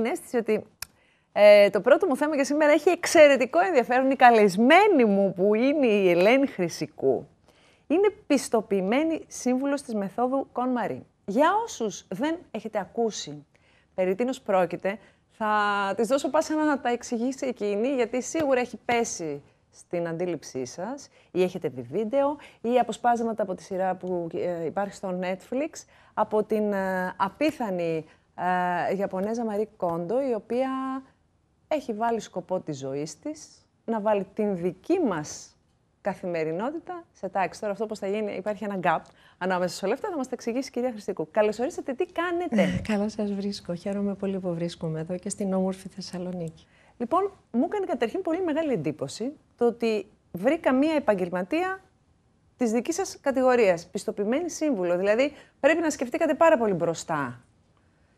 Είναι αίσθηση ότι ε, το πρώτο μου θέμα για σήμερα έχει εξαιρετικό ενδιαφέρον. Η καλεσμένη μου που είναι η Ελένη Χρυσικού είναι πιστοποιημένη σύμβουλος της μεθόδου Κον Μαρή. Για όσους δεν έχετε ακούσει περί τίνος πρόκειται, θα τις δώσω πάσα να τα εξηγήσει εκείνη, γιατί σίγουρα έχει πέσει στην αντίληψή σας ή έχετε δει βίντεο ή αποσπάσματα από τη σειρά που ε, υπάρχει στο Netflix, από την ε, απίθανη ε, η Ιαπωνέζα Μαρή Κόντο, η οποία έχει βάλει σκοπό της ζωής της να βάλει την δική μας καθημερινότητα σε τάξη. Τώρα, αυτό πώς θα γίνει, υπάρχει ένα gap ανάμεσα σε όλα αυτά, θα μας τα εξηγήσει η κυρία Χριστίκου. Καλώς ορίσατε, τι κάνετε. Καλώ σας βρίσκω. Χαίρομαι πολύ που βρίσκομαι εδώ και στην όμορφη Θεσσαλονίκη. Λοιπόν, μου έκανε καταρχήν πολύ μεγάλη εντύπωση το ότι βρήκα μία επαγγελματία της δικής σας κατηγορίας, πιστοποιημένη σύμβουλο. Δηλαδή, πρέπει να σκεφτήκατε πάρα πολύ μπροστά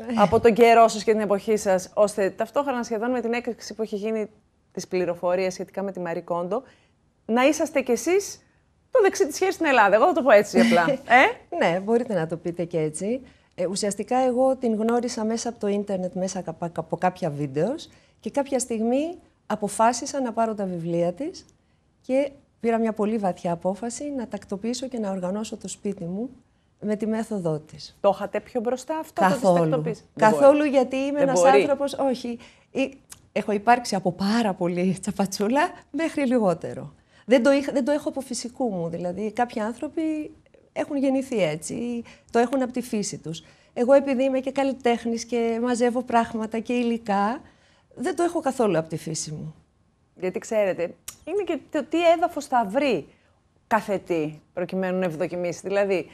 από τον καιρό σας και την εποχή σας, ώστε ταυτόχρονα σχεδόν με την έκρηξη που έχει γίνει της πληροφορίας σχετικά με τη Μαρή Κόντο, να είσαστε κι εσείς το δεξί της χέρι στην Ελλάδα. Εγώ θα το πω έτσι απλά. ε? ναι, μπορείτε να το πείτε και έτσι. Ε, ουσιαστικά εγώ την γνώρισα μέσα από το ίντερνετ, μέσα από κάποια βίντεος και κάποια στιγμή αποφάσισα να πάρω τα βιβλία της και πήρα μια πολύ βαθιά απόφαση να τακτοποιήσω και να οργανώσω το σπίτι μου με τη μέθοδό της. Το είχατε πιο μπροστά αυτό Καθόλου. το Καθόλου μπορεί. γιατί είμαι ένα άνθρωπος. Όχι. Έχω υπάρξει από πάρα πολύ τσαπατσούλα μέχρι λιγότερο. Δεν το, είχα, δεν το έχω από φυσικού μου. Δηλαδή, κάποιοι άνθρωποι έχουν γεννηθεί έτσι, το έχουν από τη φύση τους. Εγώ επειδή είμαι και καλλιτέχνης και μαζεύω πράγματα και υλικά, δεν το έχω καθόλου από τη φύση μου. Γιατί ξέρετε, είναι και το τι έδαφος θα βρει κάθε τι, προκειμένου να ευδοκιμήσει. Δηλαδή,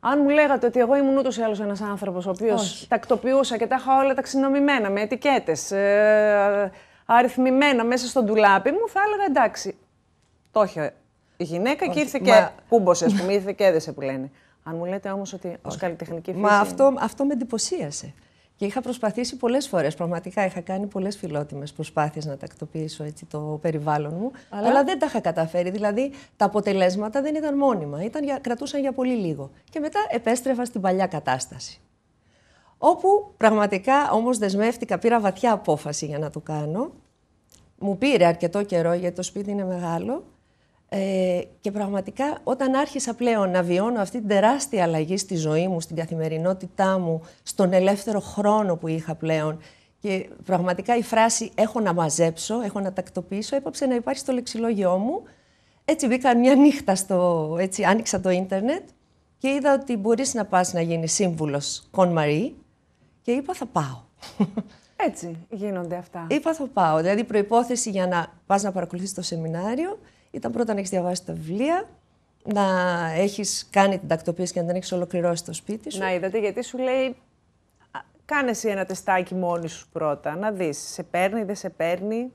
αν μου λέγατε ότι εγώ ήμουν ούτως ή άλλως ένας άνθρωπος ο οποίος τακτοποιούσα και τα είχα όλα ταξινομημένα, με ετικέτες, ε, αριθμημένα μέσα στον ντουλάπι μου, θα έλεγα εντάξει. Το είχε η γυναίκα και ήρθε και Μα... κούμποσε, ας πούμε, ήρθε και έδεσε που λένε. Αν μου λέτε όμως ότι ως καλλιτεχνική φύση. Μα αυτό, αυτό με εντυπωσίασε. Και είχα προσπαθήσει πολλές φορές, πραγματικά είχα κάνει πολλές φιλότιμες προσπάθειες να τακτοποιήσω έτσι, το περιβάλλον μου, αλλά... δεν τα είχα καταφέρει, δηλαδή τα αποτελέσματα δεν ήταν μόνιμα, ήταν για, κρατούσαν για πολύ λίγο. Και μετά επέστρεφα στην παλιά κατάσταση. Όπου πραγματικά όμως δεσμεύτηκα, πήρα βαθιά απόφαση για να το κάνω. Μου πήρε αρκετό καιρό γιατί το σπίτι είναι μεγάλο ε, και πραγματικά όταν άρχισα πλέον να βιώνω αυτή την τεράστια αλλαγή στη ζωή μου, στην καθημερινότητά μου, στον ελεύθερο χρόνο που είχα πλέον και πραγματικά η φράση «έχω να μαζέψω, έχω να τακτοποιήσω» έπαψε να υπάρχει στο λεξιλόγιό μου. Έτσι μπήκα μια νύχτα στο... έτσι άνοιξα το ίντερνετ και είδα ότι μπορείς να πας να γίνεις σύμβουλος Μαρί και είπα «θα πάω». Έτσι γίνονται αυτά. Είπα «θα πάω». Δηλαδή προϋπόθεση για να πας να παρακολουθείς το σεμινάριο ήταν πρώτα να έχεις διαβάσει τα βιβλία, να έχεις κάνει την τακτοποίηση και να την έχεις ολοκληρώσει το σπίτι σου. Να είδατε, γιατί σου λέει. Κάνε ένα τεστάκι μόνη σου πρώτα, να δεις. Σε παίρνει, δεν σε παίρνει.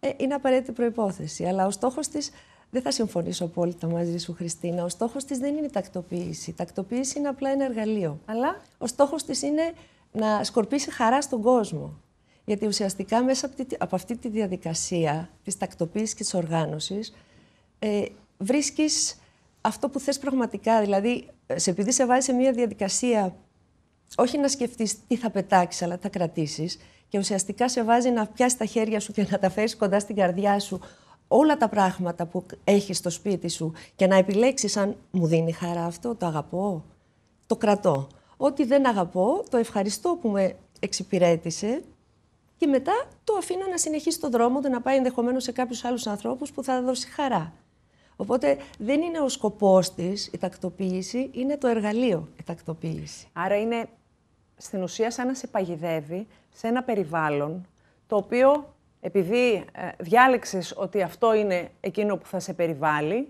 Ε, είναι απαραίτητη προπόθεση. Αλλά ο στόχος της. Δεν θα συμφωνήσω απόλυτα μαζί σου, Χριστίνα. Ο στόχος της δεν είναι η τακτοποίηση. Η τακτοποίηση είναι απλά ένα εργαλείο. Αλλά. Ο στόχος της είναι να σκορπίσει χαρά στον κόσμο. Γιατί ουσιαστικά μέσα από αυτή τη διαδικασία της τακτοποίησης και της οργάνωσης, ε, βρίσκεις αυτό που θες πραγματικά. Δηλαδή, σε επειδή σε βάζει σε μια διαδικασία όχι να σκεφτείς τι θα πετάξεις, αλλά τι θα κρατήσεις και ουσιαστικά σε βάζει να πιάσεις τα χέρια σου και να τα φέρεις κοντά στην καρδιά σου όλα τα πράγματα που έχεις στο σπίτι σου και να επιλέξεις αν μου δίνει χαρά αυτό, το αγαπώ, το κρατώ. Ό,τι δεν αγαπώ, το ευχαριστώ που με εξυπηρέτησε και μετά το αφήνω να συνεχίσει το δρόμο του, να πάει ενδεχομένως σε κάποιους άλλους ανθρώπους που θα δώσει χαρά. Οπότε δεν είναι ο σκοπός της η τακτοποίηση, είναι το εργαλείο η τακτοποίηση. Άρα είναι στην ουσία σαν να σε παγιδεύει σε ένα περιβάλλον το οποίο επειδή ε, διάλεξες ότι αυτό είναι εκείνο που θα σε περιβαλλει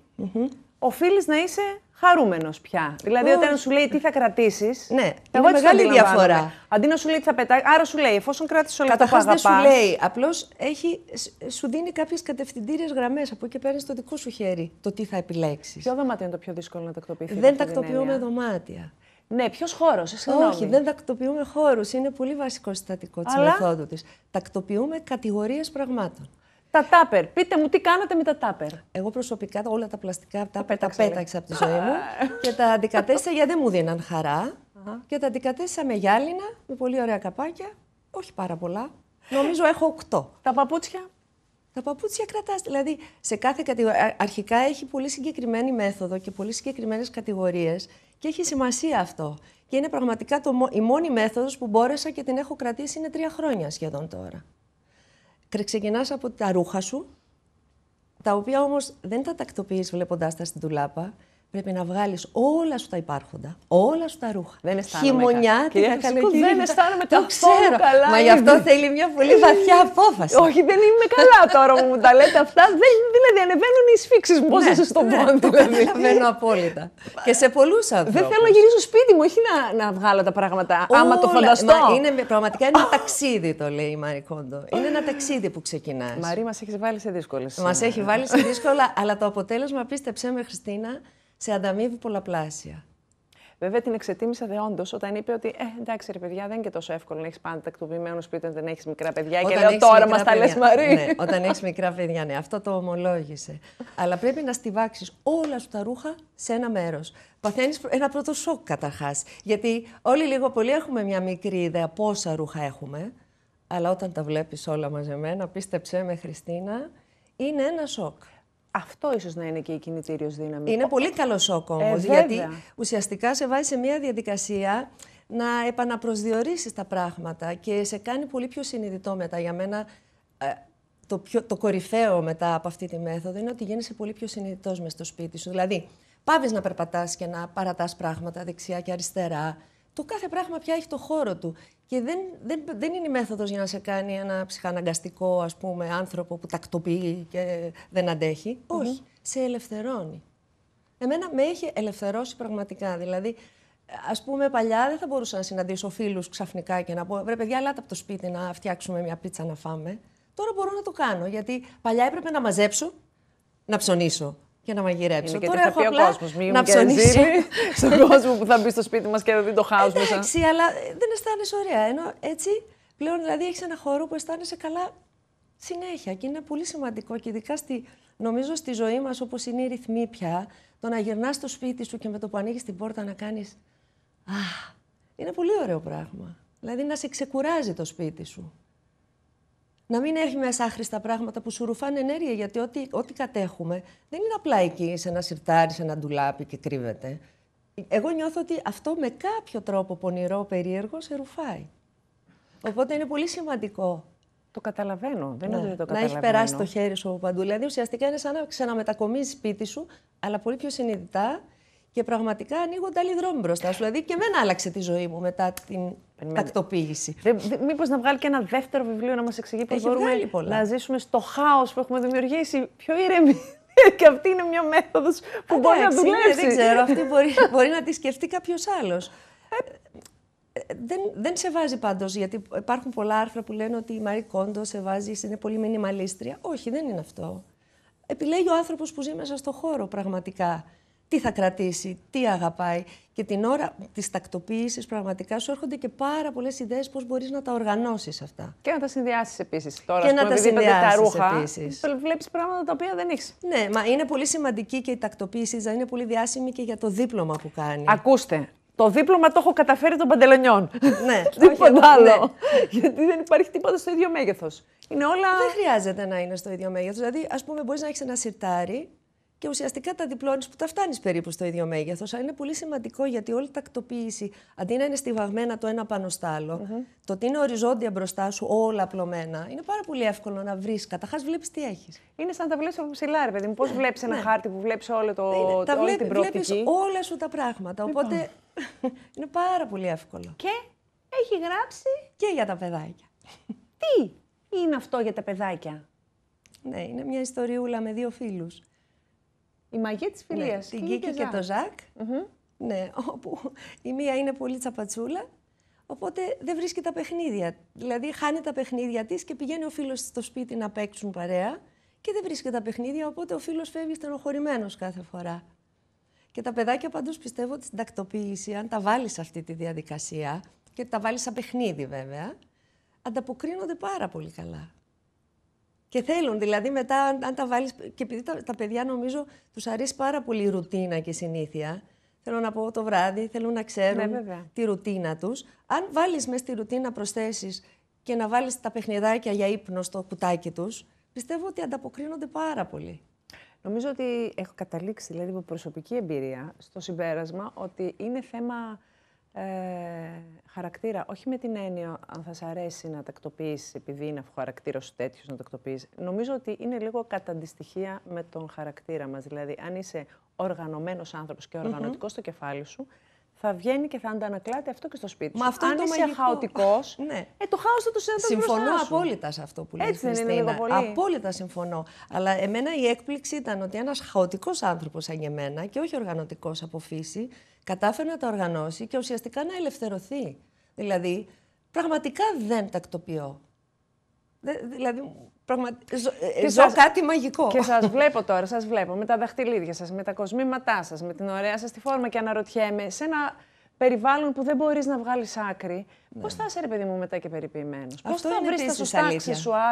οφείλεις να είσαι χαρούμενος πια. Δηλαδή, όταν σου λέει τι θα κρατήσεις. Ναι, εγώ είναι μεγάλη διαφορά. Αντί να σου λέει τι θα πετάξει. Άρα σου λέει, εφόσον κράτησες όλα αυτά που αγαπάς... δεν σου λέει. Απλώς σου δίνει κάποιες κατευθυντήριες γραμμές. Από εκεί παίρνει το δικό σου χέρι το τι θα επιλέξεις. Ποιο δωμάτιο είναι το πιο δύσκολο να τακτοποιηθεί. Δεν τακτοποιούμε δωμάτια. Ναι, ποιος χώρος, Όχι, δεν τακτοποιούμε χώρους. Είναι πολύ βασικό συστατικό της μεθόδου της. Τακτοποιούμε κατηγορίες πραγμάτων. Τα τάπερ. Πείτε μου τι κάνατε με τα τάπερ. Εγώ προσωπικά όλα τα πλαστικά τα τα πέταξα από τη ζωή μου και τα αντικατέστησα γιατί δεν μου δίναν χαρά. και τα αντικατέστησα με γυάλινα, με πολύ ωραία καπάκια. Όχι πάρα πολλά. Νομίζω έχω οκτώ. Τα παπούτσια. Τα παπούτσια κρατάς. Δηλαδή, σε κάθε κατηγορία. Αρχικά έχει πολύ συγκεκριμένη μέθοδο και πολύ συγκεκριμένες κατηγορίες και έχει σημασία αυτό. Και είναι πραγματικά το, η μόνη μέθοδος που μπόρεσα και την έχω κρατήσει είναι τρία χρόνια σχεδόν τώρα ξεκινάς από τα ρούχα σου, τα οποία όμως δεν τα τακτοποιείς βλέποντάς τα στην τουλάπα, Πρέπει να βγάλεις όλα σου τα υπάρχοντα, όλα σου τα ρούχα. Δεν αισθάνομαι. Χειμωνιάτικα, κα... Δεν αισθάνομαι το ξέρω. Καλά μα γι' αυτό θέλει μια πολύ βαθιά απόφαση. Όχι, δεν είμαι καλά τώρα που μου τα λέτε αυτά. Δεν, δηλαδή ανεβαίνουν οι σφίξεις μου. Πώ να σα το πω. Δηλαδή. καταλαβαίνω απόλυτα. και σε πολλούς ανθρώπου. Δεν θέλω να γυρίσω σπίτι μου, όχι να, να βγάλω τα πράγματα άμα το φανταστώ. είναι, πραγματικά είναι ένα ταξίδι, το λέει η Μάρη Κόντο. Είναι ένα ταξίδι που ξεκινάς. Μαρή, μας έχεις βάλει σε δύσκολες. Μας έχει βάλει σε δύσκολα, αλλά το αποτέλεσμα, πίστεψέ με, Χριστίνα, σε ανταμείβει πολλαπλάσια. Βέβαια την εξετίμησα δε όντω όταν είπε ότι ε, εντάξει ρε παιδιά, δεν είναι και τόσο εύκολο να έχεις πάντα τακτοποιημένο σπίτι όταν δεν έχεις μικρά παιδιά. Όταν και λέω τώρα μας τα λες Μαρή. Ναι, όταν έχεις μικρά παιδιά, ναι, αυτό το ομολόγησε. Αλλά πρέπει να στηβάξει όλα σου τα ρούχα σε ένα μέρος. Παθαίνεις ένα πρώτο σοκ καταρχάς. Γιατί όλοι λίγο πολύ έχουμε μια μικρή ιδέα πόσα ρούχα έχουμε. Αλλά όταν τα βλέπεις όλα μαζεμένα, πίστεψέ με Χριστίνα, είναι ένα σοκ. Αυτό ίσως να είναι και η κινητήριος δύναμη. Είναι πολύ καλός σοκ όμω, ε, γιατί ουσιαστικά σε βάζει σε μια διαδικασία να επαναπροσδιορίσεις τα πράγματα και σε κάνει πολύ πιο συνειδητό μετά. Για μένα ε, το, πιο, το κορυφαίο μετά από αυτή τη μέθοδο είναι ότι γίνεσαι πολύ πιο συνειδητός μες στο σπίτι σου. Δηλαδή, πάβεις να περπατάς και να παρατάς πράγματα δεξιά και αριστερά, το κάθε πράγμα πια έχει το χώρο του. Και δεν, δεν, δεν είναι η μέθοδος για να σε κάνει ένα ψυχαναγκαστικό ας πούμε, άνθρωπο που τακτοποιεί και δεν αντέχει. Όχι. Σε ελευθερώνει. Εμένα με έχει ελευθερώσει πραγματικά. Δηλαδή, ας πούμε, παλιά δεν θα μπορούσα να συναντήσω φίλους ξαφνικά και να πω: Βρε, παιδιά, ελάτε από το σπίτι να φτιάξουμε μια πίτσα να φάμε. Τώρα μπορώ να το κάνω. Γιατί παλιά έπρεπε να μαζέψω, να ψωνίσω, για να μαγειρέψω. Είναι Τώρα έχω απλά κόσμος, μη να ψωνίσω. στον κόσμο που θα μπει στο σπίτι μας και θα δει το χάος μέσα. Εντάξει, αλλά δεν αισθάνεσαι ωραία. Ενώ έτσι πλέον δηλαδή έχεις ένα χώρο που αισθάνεσαι καλά συνέχεια. Και είναι πολύ σημαντικό και ειδικά στη, νομίζω στη ζωή μας όπως είναι η ρυθμή πια, το να γυρνάς στο σπίτι σου και με το που ανοίγεις την πόρτα να κάνεις «Αχ, είναι πολύ ωραίο πράγμα». Δηλαδή να σε ξεκουράζει το σπίτι σου να μην έχει μέσα άχρηστα πράγματα που σου ρουφάνε ενέργεια. Γιατί ό,τι, κατέχουμε δεν είναι απλά εκεί, σε ένα σιρτάρι, σε ένα ντουλάπι και κρύβεται. Εγώ νιώθω ότι αυτό με κάποιο τρόπο πονηρό, περίεργο, σε ρουφάει. Οπότε είναι πολύ σημαντικό. Το καταλαβαίνω. Δεν είναι ότι το καταλαβαίνω. Να έχει περάσει το χέρι σου από παντού. Δηλαδή ουσιαστικά είναι σαν να ξαναμετακομίζει σπίτι σου, αλλά πολύ πιο συνειδητά και πραγματικά ανοίγονται άλλοι δρόμοι μπροστά σου. Δηλαδή και εμένα άλλαξε τη ζωή μου μετά την τακτοποίηση. Μήπως να βγάλει και ένα δεύτερο βιβλίο να μας εξηγεί πώς μπορούμε να ζήσουμε στο χάος που έχουμε δημιουργήσει πιο ήρεμη. και αυτή είναι μια μέθοδος που μπορεί να δουλέψει. Ναι, δεν ξέρω, αυτή μπορεί, μπορεί να τη σκεφτεί κάποιος άλλος. Ε, δεν, δεν σε βάζει πάντως, γιατί υπάρχουν πολλά άρθρα που λένε ότι η Μαρή Κόντο σε βάζει, είναι πολύ μινιμαλίστρια. Όχι, δεν είναι αυτό. Επιλέγει ο άνθρωπος που ζει μέσα στο χώρο πραγματικά τι θα κρατήσει, τι αγαπάει. Και την ώρα της τακτοποίησης, πραγματικά σου έρχονται και πάρα πολλές ιδέες πώς μπορείς να τα οργανώσεις αυτά. Και να τα συνδυάσεις επίσης. Τώρα, και να τα συνδυάσει. τα ρούχα. Βλέπεις πράγματα τα οποία δεν έχεις. Ναι, μα είναι πολύ σημαντική και η τακτοποίηση, δηλαδή είναι πολύ διάσημη και για το δίπλωμα που κάνει. Ακούστε, το δίπλωμα το έχω καταφέρει των παντελονιών. Ναι, τίποτα άλλο. Ναι. Γιατί δεν υπάρχει τίποτα στο ίδιο μέγεθος. όλα. Δεν χρειάζεται να είναι στο ίδιο μέγεθος. Δηλαδή, ας πούμε, μπορείς να έχεις ένα σιρτάρι και ουσιαστικά τα διπλώνεις που τα φτάνεις περίπου στο ίδιο μέγεθος. Αλλά είναι πολύ σημαντικό γιατί όλη η τακτοποίηση, αντί να είναι στιβαγμένα το ένα πάνω στο άλλο, mm-hmm. το ότι είναι οριζόντια μπροστά σου, όλα απλωμένα, είναι πάρα πολύ εύκολο να βρεις. Καταρχάς, βλέπεις τι έχεις. Είναι σαν να τα βλέπεις από ψηλά, ρε παιδί μου. Πώς ναι. βλέπεις ένα ναι. χάρτη που βλέπεις όλο το. Είναι, τα βλέπει, όλα σου τα πράγματα. Λοιπόν. Οπότε είναι πάρα πολύ εύκολο. Και έχει γράψει. Και για τα παιδάκια. τι είναι αυτό για τα παιδάκια. Ναι, είναι μια ιστοριούλα με δύο φίλους η μαγεία της φιλία. Ναι, την Κίκη και, και τον Ζακ. Ναι, όπου η μία είναι πολύ τσαπατσούλα, οπότε δεν βρίσκει τα παιχνίδια. Δηλαδή χάνει τα παιχνίδια της και πηγαίνει ο φίλος στο σπίτι να παίξουν παρέα και δεν βρίσκει τα παιχνίδια, οπότε ο φίλος φεύγει στενοχωρημένος κάθε φορά. Και τα παιδάκια παντού πιστεύω ότι στην τακτοποίηση, αν τα βάλεις σε αυτή τη διαδικασία και τα βάλεις σαν παιχνίδι βέβαια, ανταποκρίνονται πάρα πολύ καλά. Και θέλουν, δηλαδή μετά αν τα βάλεις... Και επειδή τα, τα παιδιά νομίζω τους αρέσει πάρα πολύ η ρουτίνα και η συνήθεια. Θέλω να πω το βράδυ, θέλουν να ξέρουν ναι, τη ρουτίνα τους. Αν βάλεις μέσα στη ρουτίνα προσθέσεις και να βάλεις τα παιχνιδάκια για ύπνο στο κουτάκι τους, πιστεύω ότι ανταποκρίνονται πάρα πολύ. Νομίζω ότι έχω καταλήξει, δηλαδή από προσωπική εμπειρία, στο συμπέρασμα ότι είναι θέμα ε, χαρακτήρα, όχι με την έννοια αν θα σε αρέσει να τακτοποιήσει, επειδή είναι χαρακτήρας σου τέτοιος να τακτοποιήσει. Νομίζω ότι είναι λίγο κατά αντιστοιχεία με τον χαρακτήρα μας. Δηλαδή, αν είσαι οργανωμένος άνθρωπος και οργανωτικός στο κεφάλι σου, θα βγαίνει και θα αντανακλάται αυτό και στο σπίτι Μα σου. Αυτό Αν είναι το είσαι χαοτικός, ναι. ε, το χάος θα το συναντάς Συμφωνώ απόλυτα σε αυτό που λέει Έτσι δεν Είναι λίγο Απόλυτα συμφωνώ. Αλλά εμένα η έκπληξη ήταν ότι ένας χαοτικός άνθρωπος σαν και εμένα και όχι οργανωτικός από φύση, κατάφερε να τα οργανώσει και ουσιαστικά να ελευθερωθεί. Δηλαδή, πραγματικά δεν τακτοποιώ. Δηλαδή, πραγματικά ζω, ε, κάτι μαγικό. Και σας βλέπω τώρα, σας βλέπω με τα δαχτυλίδια σας, με τα κοσμήματά σας, με την ωραία σας τη φόρμα και αναρωτιέμαι σε ένα περιβάλλον που δεν μπορείς να βγάλεις άκρη. Ναι. Πώς θα είσαι, ρε παιδί μου, μετά και περιποιημένος. Πώς θα βρεις τα σωστά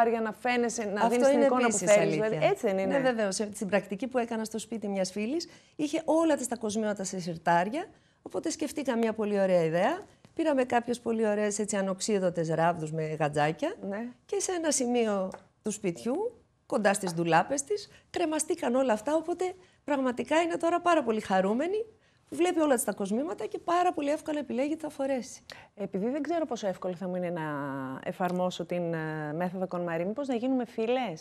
για να φαίνεσαι, να δίνεις την εικόνα που θέλει. Δηλαδή, έτσι δεν είναι. Ναι, βεβαίως. Στην πρακτική που έκανα στο σπίτι μιας φίλης, είχε όλα τα κοσμιώτα σε σιρτάρια. Οπότε σκεφτήκα μια πολύ ωραία ιδέα. Πήραμε κάποιες πολύ ωραίες ανοξίδωτες ράβδους με γατζάκια ναι. και σε ένα σημείο του σπιτιού, κοντά στις δουλάπε της, κρεμαστήκαν όλα αυτά. Οπότε πραγματικά είναι τώρα πάρα πολύ χαρούμενη βλέπει όλα τα κοσμήματα και πάρα πολύ εύκολα επιλέγει τι θα φορέσει. Επειδή δεν ξέρω πόσο εύκολο θα μου είναι να εφαρμόσω την ε, Μέθοδο μέθοδο Κονμαρή, μήπως να γίνουμε φιλέ.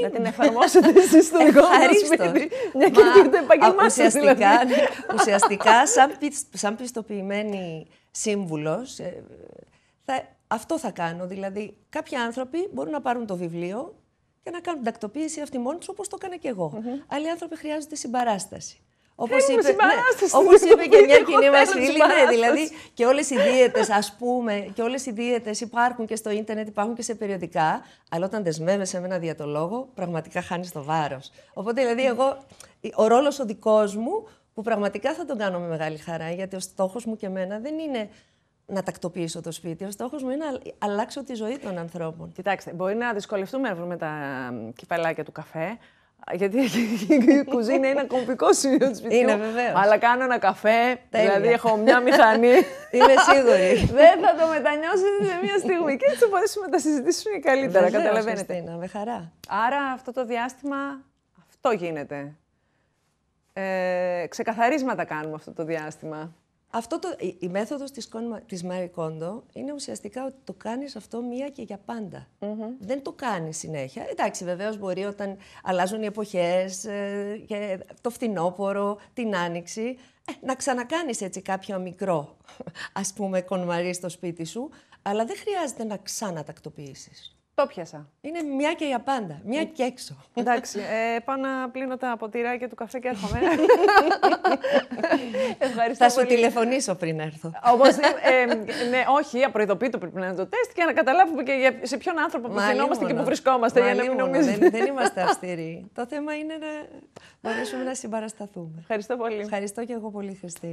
Να, την εφαρμόσετε εσείς στο δικό σα σπίτι. Μια και επαγγελματικά. ουσιαστικά, δηλαδή. Ναι, ουσιαστικά, σαν, σαν πιστοποιημένη σύμβουλος, ε, αυτό θα κάνω. Δηλαδή, κάποιοι άνθρωποι μπορούν να πάρουν το βιβλίο και να κάνουν τακτοποίηση αυτή μόνη τους, όπως το έκανα και εγώ. Άλλοι άνθρωποι χρειάζονται συμπαράσταση. Όπως είπε, ναι, όπως είπε και μια κοινή μας φίλη, ναι, δηλαδή και όλες οι δίαιτες, πούμε, και όλες οι δίαιτες υπάρχουν και στο ίντερνετ, υπάρχουν και σε περιοδικά. Αλλά όταν δεσμεύεσαι με ένα διατολόγο, πραγματικά χάνεις το βάρος. Οπότε, δηλαδή, εγώ, ο ρόλος ο δικός μου, που πραγματικά θα τον κάνω με μεγάλη χαρά, γιατί ο στόχος μου και εμένα δεν είναι να τακτοποιήσω το σπίτι. Ο στόχος μου είναι να αλλάξω τη ζωή των ανθρώπων. Κοιτάξτε, μπορεί να δυσκολευτούμε να βρούμε τα κυπαλάκια του καφέ, γιατί η κουζίνα είναι ένα κομβικό σημείο της σπιτιού. Είναι βεβαίως. Αλλά κάνω ένα καφέ. Δηλαδή έχω μια μηχανή. Είμαι σίγουρη. Δεν θα το μετανιώσετε σε μια στιγμή. Και έτσι θα μπορέσουμε να τα συζητήσουμε καλύτερα. καταλαβαίνετε. Είναι με χαρά. Άρα αυτό το διάστημα αυτό γίνεται. Ε, ξεκαθαρίσματα κάνουμε αυτό το διάστημα. Αυτό το, η, η μέθοδος της, της Marie είναι ουσιαστικά ότι το κάνεις αυτό μία και για παντα Δεν το κάνεις συνέχεια. Εντάξει, βεβαίως μπορεί όταν αλλάζουν οι εποχές, ε, και το φθινόπωρο, την άνοιξη, ε, να ξανακάνεις έτσι κάποιο μικρό, ας πούμε, κονμαρί στο σπίτι σου, αλλά δεν χρειάζεται να ξανατακτοποιήσεις. Το πιάσα. Είναι μια και για πάντα. Μια ε, και έξω. Εντάξει. Ε, πάω να πλύνω τα ποτηράκια του καφέ και έρχομαι. Ευχαριστώ Θα σου πολύ. τηλεφωνήσω πριν έρθω. Όμω. ε, ε, ναι, όχι, πρέπει να το τεστ και να καταλάβουμε και σε ποιον άνθρωπο απευθυνόμαστε και που βρισκόμαστε. για Δεν, δεν είμαστε αυστηροί. το θέμα είναι να μπορέσουμε να συμπαρασταθούμε. Ευχαριστώ πολύ. Ευχαριστώ και εγώ πολύ, Χριστή.